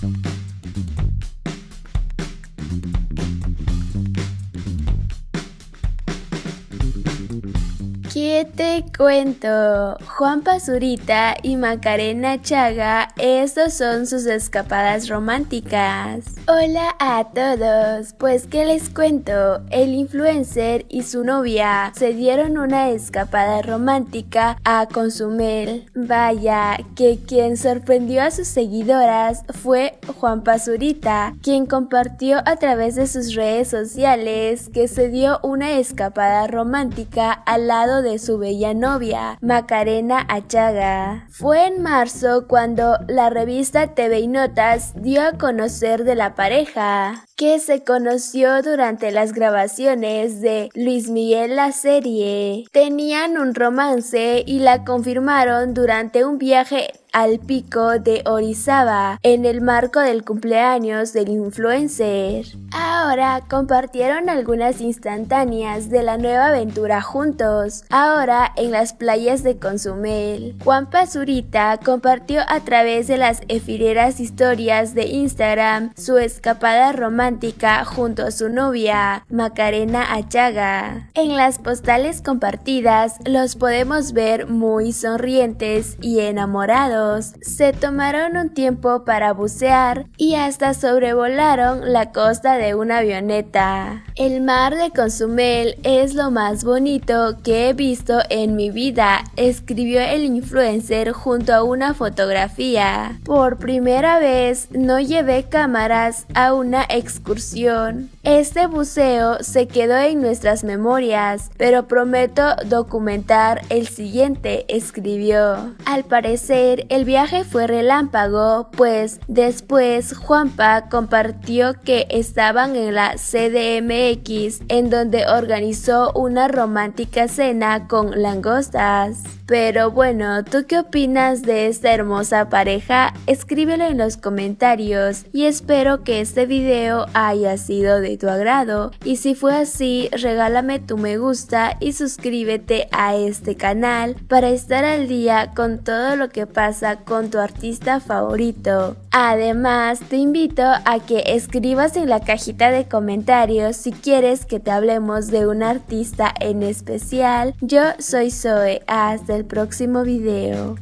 thank you ¿Qué te cuento? Juan Pazurita y Macarena Chaga, estos son sus escapadas románticas. Hola a todos, pues ¿qué les cuento? El influencer y su novia se dieron una escapada romántica a Consumel. Vaya, que quien sorprendió a sus seguidoras fue Juan Pazurita, quien compartió a través de sus redes sociales que se dio una escapada romántica al lado de de su bella novia, Macarena Achaga. Fue en marzo cuando la revista TV y Notas dio a conocer de la pareja, que se conoció durante las grabaciones de Luis Miguel la serie. Tenían un romance y la confirmaron durante un viaje al pico de Orizaba en el marco del cumpleaños del influencer. Ahora compartieron algunas instantáneas de la nueva aventura juntos, ahora en las playas de Consumel. Juan Pazurita compartió a través de las efireras historias de Instagram su escapada romántica junto a su novia, Macarena Achaga. En las postales compartidas los podemos ver muy sonrientes y enamorados se tomaron un tiempo para bucear y hasta sobrevolaron la costa de una avioneta. El mar de Consumel es lo más bonito que he visto en mi vida, escribió el influencer junto a una fotografía. Por primera vez no llevé cámaras a una excursión. Este buceo se quedó en nuestras memorias, pero prometo documentar el siguiente, escribió. Al parecer, el viaje fue relámpago, pues después Juanpa compartió que estaban en la CDMX, en donde organizó una romántica cena con langostas. Pero bueno, ¿tú qué opinas de esta hermosa pareja? Escríbelo en los comentarios y espero que este video haya sido de tu agrado. Y si fue así, regálame tu me gusta y suscríbete a este canal para estar al día con todo lo que pasa con tu artista favorito. Además, te invito a que escribas en la cajita de comentarios si quieres que te hablemos de un artista en especial. Yo soy Zoe. Hasta el próximo video.